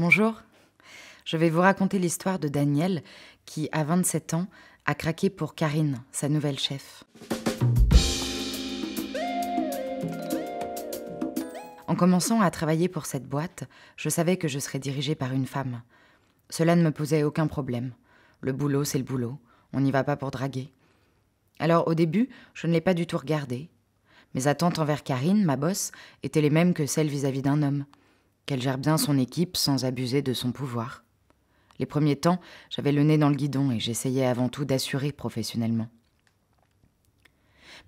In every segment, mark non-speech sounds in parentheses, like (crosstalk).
Bonjour. Je vais vous raconter l'histoire de Daniel qui, à 27 ans, a craqué pour Karine, sa nouvelle chef. En commençant à travailler pour cette boîte, je savais que je serais dirigée par une femme. Cela ne me posait aucun problème. Le boulot, c'est le boulot. On n'y va pas pour draguer. Alors au début, je ne l'ai pas du tout regardée. Mes attentes envers Karine, ma bosse, étaient les mêmes que celles vis-à-vis d'un homme qu'elle gère bien son équipe sans abuser de son pouvoir. Les premiers temps, j'avais le nez dans le guidon et j'essayais avant tout d'assurer professionnellement.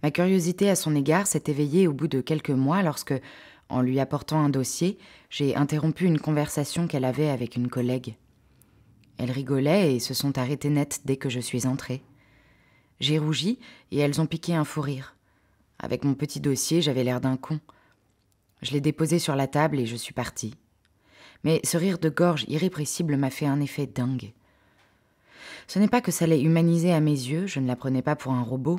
Ma curiosité à son égard s'est éveillée au bout de quelques mois lorsque, en lui apportant un dossier, j'ai interrompu une conversation qu'elle avait avec une collègue. Elles rigolaient et se sont arrêtées net dès que je suis entrée. J'ai rougi et elles ont piqué un fou rire. Avec mon petit dossier, j'avais l'air d'un con. Je l'ai déposé sur la table et je suis partie. Mais ce rire de gorge irrépressible m'a fait un effet dingue. Ce n'est pas que ça l'ait humanisée à mes yeux, je ne la prenais pas pour un robot.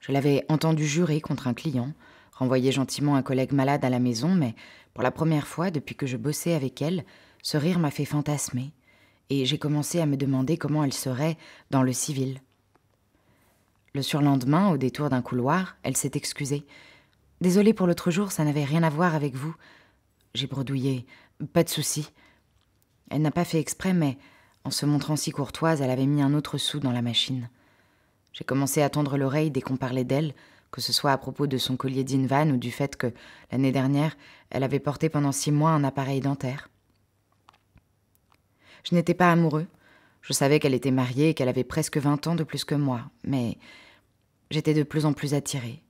Je l'avais entendu jurer contre un client, renvoyer gentiment un collègue malade à la maison, mais pour la première fois depuis que je bossais avec elle, ce rire m'a fait fantasmer, et j'ai commencé à me demander comment elle serait dans le civil. Le surlendemain, au détour d'un couloir, elle s'est excusée Désolée pour l'autre jour, ça n'avait rien à voir avec vous. J'ai bredouillé. Pas de souci. Elle n'a pas fait exprès, mais en se montrant si courtoise, elle avait mis un autre sou dans la machine. J'ai commencé à tendre l'oreille dès qu'on parlait d'elle, que ce soit à propos de son collier d'Invan ou du fait que, l'année dernière, elle avait porté pendant six mois un appareil dentaire. Je n'étais pas amoureux. Je savais qu'elle était mariée et qu'elle avait presque vingt ans de plus que moi, mais j'étais de plus en plus attirée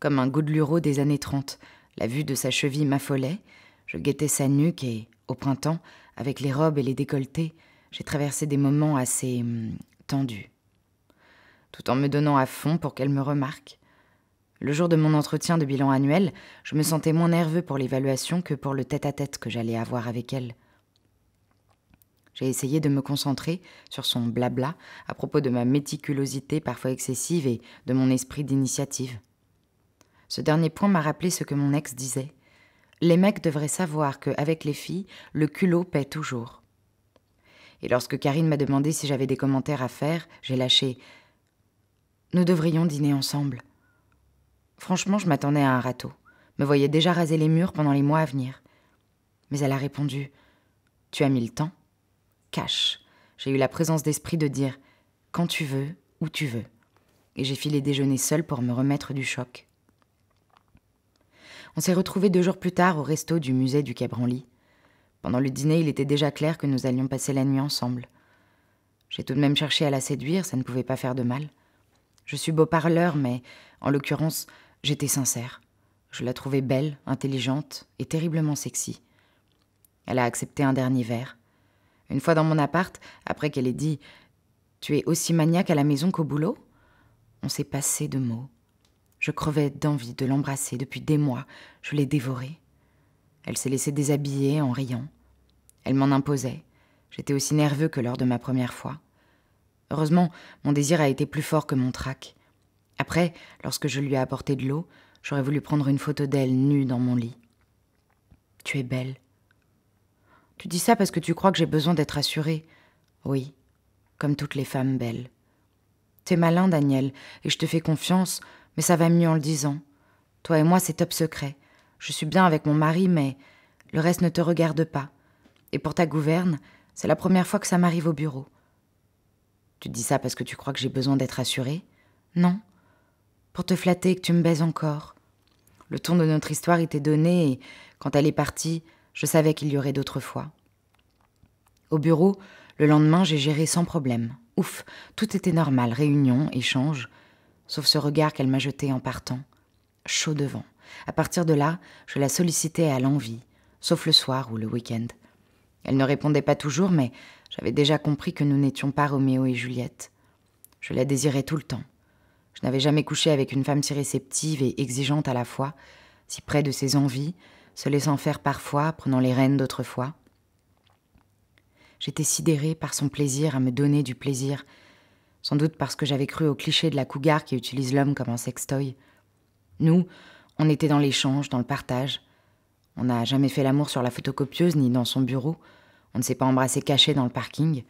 comme un goudelureau des années 30. La vue de sa cheville m'affolait. Je guettais sa nuque et, au printemps, avec les robes et les décolletés, j'ai traversé des moments assez hum, tendus. Tout en me donnant à fond pour qu'elle me remarque. Le jour de mon entretien de bilan annuel, je me sentais moins nerveux pour l'évaluation que pour le tête à -tête que j'allais avoir avec elle. J'ai essayé de me concentrer sur son blabla à propos de ma méticulosité parfois excessive et de mon esprit d'initiative. Ce dernier point m'a rappelé ce que mon ex disait. Les mecs devraient savoir qu'avec les filles, le culot paie toujours. Et lorsque Karine m'a demandé si j'avais des commentaires à faire, j'ai lâché. Nous devrions dîner ensemble. Franchement, je m'attendais à un râteau. Me voyais déjà raser les murs pendant les mois à venir. Mais elle a répondu Tu as mis le temps Cache, J'ai eu la présence d'esprit de dire Quand tu veux, où tu veux. Et j'ai filé déjeuner seul pour me remettre du choc. On s'est retrouvés deux jours plus tard au resto du musée du Quai Pendant le dîner, il était déjà clair que nous allions passer la nuit ensemble. J'ai tout de même cherché à la séduire, ça ne pouvait pas faire de mal. Je suis beau parleur, mais en l'occurrence, j'étais sincère. Je la trouvais belle, intelligente et terriblement sexy. Elle a accepté un dernier verre. Une fois dans mon appart, après qu'elle ait dit Tu es aussi maniaque à la maison qu'au boulot on s'est passé de mots. Je crevais d'envie de l'embrasser depuis des mois, je l'ai dévorée. Elle s'est laissée déshabiller en riant. Elle m'en imposait. J'étais aussi nerveux que lors de ma première fois. Heureusement, mon désir a été plus fort que mon trac. Après, lorsque je lui ai apporté de l'eau, j'aurais voulu prendre une photo d'elle nue dans mon lit. Tu es belle. Tu dis ça parce que tu crois que j'ai besoin d'être assurée. Oui, comme toutes les femmes belles. T'es malin, Daniel, et je te fais confiance mais ça va mieux en le disant. Toi et moi, c'est top secret. Je suis bien avec mon mari, mais le reste ne te regarde pas. Et pour ta gouverne, c'est la première fois que ça m'arrive au bureau. Tu dis ça parce que tu crois que j'ai besoin d'être assurée Non. Pour te flatter et que tu me baises encore. Le ton de notre histoire était donné et, quand elle est partie, je savais qu'il y aurait d'autres fois. Au bureau, le lendemain, j'ai géré sans problème. Ouf, tout était normal, réunion, échange sauf ce regard qu'elle m'a jeté en partant, chaud devant. À partir de là, je la sollicitais à l'envie, sauf le soir ou le week-end. Elle ne répondait pas toujours, mais j'avais déjà compris que nous n'étions pas Roméo et Juliette. Je la désirais tout le temps. Je n'avais jamais couché avec une femme si réceptive et exigeante à la fois, si près de ses envies, se laissant faire parfois, prenant les rênes d'autrefois. J'étais sidérée par son plaisir à me donner du plaisir, sans doute parce que j'avais cru au cliché de la cougar qui utilise l'homme comme un sextoy. Nous, on était dans l'échange, dans le partage. On n'a jamais fait l'amour sur la photocopieuse ni dans son bureau. On ne s'est pas embrassé caché dans le parking.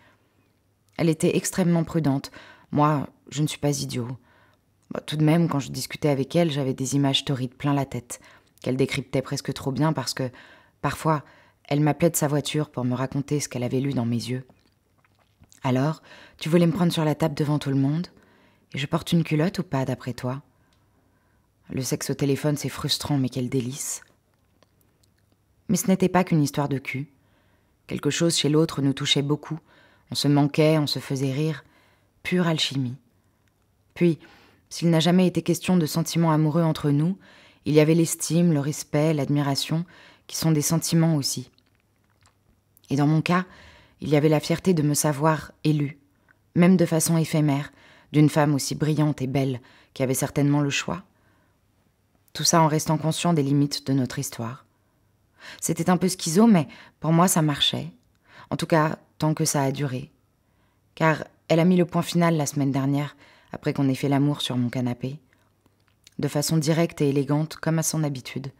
Elle était extrêmement prudente. Moi, je ne suis pas idiot. Bah, tout de même, quand je discutais avec elle, j'avais des images torrides plein la tête, qu'elle décryptait presque trop bien parce que, parfois, elle m'appelait de sa voiture pour me raconter ce qu'elle avait lu dans mes yeux. Alors, tu voulais me prendre sur la table devant tout le monde Et je porte une culotte ou pas, d'après toi Le sexe au téléphone, c'est frustrant, mais quelle délice. Mais ce n'était pas qu'une histoire de cul. Quelque chose chez l'autre nous touchait beaucoup. On se manquait, on se faisait rire. Pure alchimie. Puis, s'il n'a jamais été question de sentiments amoureux entre nous, il y avait l'estime, le respect, l'admiration, qui sont des sentiments aussi. Et dans mon cas, il y avait la fierté de me savoir élue, même de façon éphémère, d'une femme aussi brillante et belle qui avait certainement le choix. Tout ça en restant conscient des limites de notre histoire. C'était un peu schizo, mais pour moi ça marchait. En tout cas, tant que ça a duré. Car elle a mis le point final la semaine dernière, après qu'on ait fait l'amour sur mon canapé. De façon directe et élégante, comme à son habitude.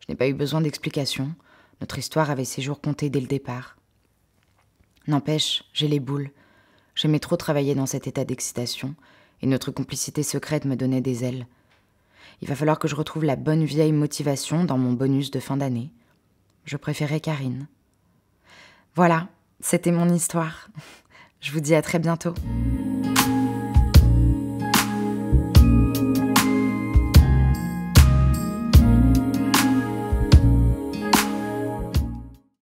Je n'ai pas eu besoin d'explications. Notre histoire avait ses jours comptés dès le départ. N'empêche, j'ai les boules. J'aimais trop travailler dans cet état d'excitation, et notre complicité secrète me donnait des ailes. Il va falloir que je retrouve la bonne vieille motivation dans mon bonus de fin d'année. Je préférais Karine. Voilà, c'était mon histoire. (laughs) Je vous dis à très bientôt.